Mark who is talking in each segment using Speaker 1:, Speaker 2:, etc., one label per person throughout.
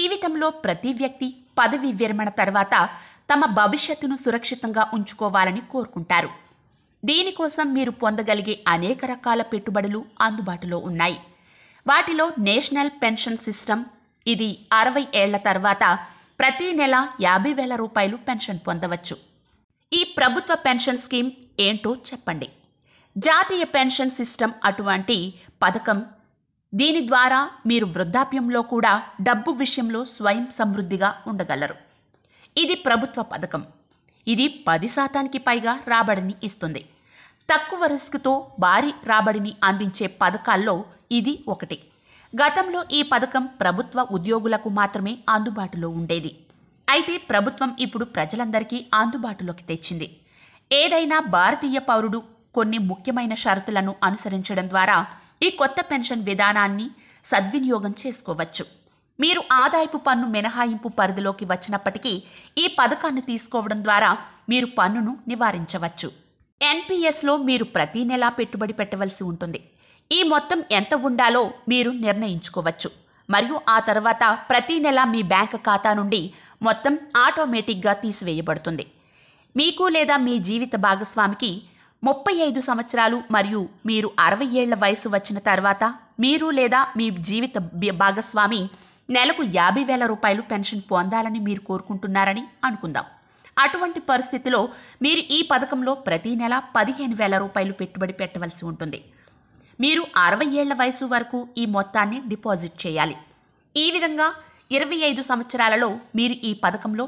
Speaker 1: జీవితంలో ప్రతి వ్యక్తి పదవి విరమణ తర్వాత తమ భవిష్యత్తును సురక్షితంగా ఉంచుకోవాలని కోరుకుంటారు దీనికోసం మీరు పొందగలిగే అనేక రకాల పెట్టుబడులు అందుబాటులో ఉన్నాయి వాటిలో నేషనల్ పెన్షన్ సిస్టమ్ ఇది అరవై ఏళ్ల తర్వాత ప్రతి నెల యాభై వేల రూపాయలు పెన్షన్ పొందవచ్చు ఈ ప్రభుత్వ పెన్షన్ స్కీమ్ ఏంటో చెప్పండి జాతీయ పెన్షన్ సిస్టమ్ అటువంటి పథకం దీని ద్వారా మీరు వృద్ధాప్యంలో కూడా డబ్బు విషయంలో స్వయం సమృద్ధిగా ఉండగలరు ఇది ప్రభుత్వ పథకం ఇది పది శాతానికి పైగా రాబడిని ఇస్తుంది తక్కువ రిస్క్తో భారీ రాబడిని అందించే పథకాల్లో ఇది ఒకటి గతంలో ఈ పథకం ప్రభుత్వ ఉద్యోగులకు మాత్రమే అందుబాటులో ఉండేది అయితే ప్రభుత్వం ఇప్పుడు ప్రజలందరికీ అందుబాటులోకి తెచ్చింది ఏదైనా భారతీయ పౌరుడు కొన్ని ముఖ్యమైన షరతులను అనుసరించడం ద్వారా ఈ కొత్త పెన్షన్ విధానాన్ని సద్వినియోగం చేసుకోవచ్చు మీరు ఆదాయపు పన్ను మినహాయింపు పరిధిలోకి వచ్చినప్పటికీ ఈ పథకాన్ని తీసుకోవడం ద్వారా మీరు పన్నును నివారించవచ్చు ఎన్పిఎస్లో మీరు ప్రతి నెలా పెట్టుబడి పెట్టవలసి ఉంటుంది ఈ మొత్తం ఎంత ఉండాలో మీరు నిర్ణయించుకోవచ్చు మరియు ఆ తర్వాత ప్రతీ నెల మీ బ్యాంక్ ఖాతా నుండి మొత్తం ఆటోమేటిక్గా తీసివేయబడుతుంది మీకు లేదా మీ జీవిత భాగస్వామికి ముప్పై ఐదు సంవత్సరాలు మరియు మీరు అరవై ఏళ్ల వయసు వచ్చిన తర్వాత మీరు లేదా మీ జీవిత భాగస్వామి నెలకు యాభై వేల రూపాయలు పెన్షన్ పొందాలని మీరు కోరుకుంటున్నారని అనుకుందాం అటువంటి పరిస్థితిలో మీరు ఈ పథకంలో ప్రతీ నెల పదిహేను వేల రూపాయలు పెట్టుబడి పెట్టవలసి ఉంటుంది మీరు అరవై ఏళ్ల వయసు వరకు ఈ మొత్తాన్ని డిపాజిట్ చేయాలి ఈ విధంగా ఇరవై ఐదు సంవత్సరాలలో మీరు ఈ పథకంలో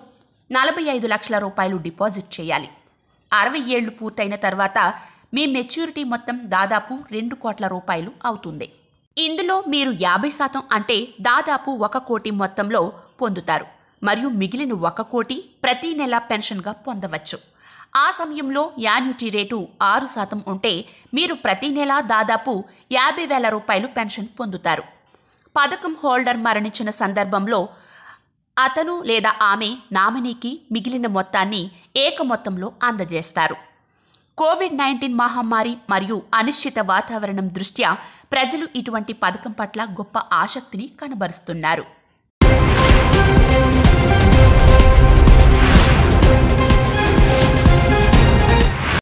Speaker 1: నలభై ఐదు లక్షల రూపాయలు డిపాజిట్ చేయాలి అరవై ఏళ్లు పూర్తయిన తర్వాత మీ మెచ్యూరిటీ మొత్తం దాదాపు రెండు కోట్ల రూపాయలు అవుతుంది ఇందులో మీరు యాభై శాతం అంటే దాదాపు ఒక కోటి మొత్తంలో పొందుతారు మరియు మిగిలిన ఒక కోటి ప్రతి నెల పెన్షన్గా పొందవచ్చు ఆ సమయంలో యాన్యుటీ రేటు ఆరు శాతం ఉంటే మీరు ప్రతి నెల దాదాపు యాభై వేల రూపాయలు పెన్షన్ పొందుతారు పథకం హోల్డర్ మరణించిన సందర్భంలో అతను లేదా ఆమె నామినీకి మిగిలిన మొత్తాన్ని ఏక మొత్తంలో అందజేస్తారు కోవిడ్ నైన్టీన్ మహమ్మారి మరియు అనిశ్చిత వాతావరణం దృష్ట్యా ప్రజలు ఇటువంటి పథకం పట్ల గొప్ప ఆసక్తిని కనబరుస్తున్నారు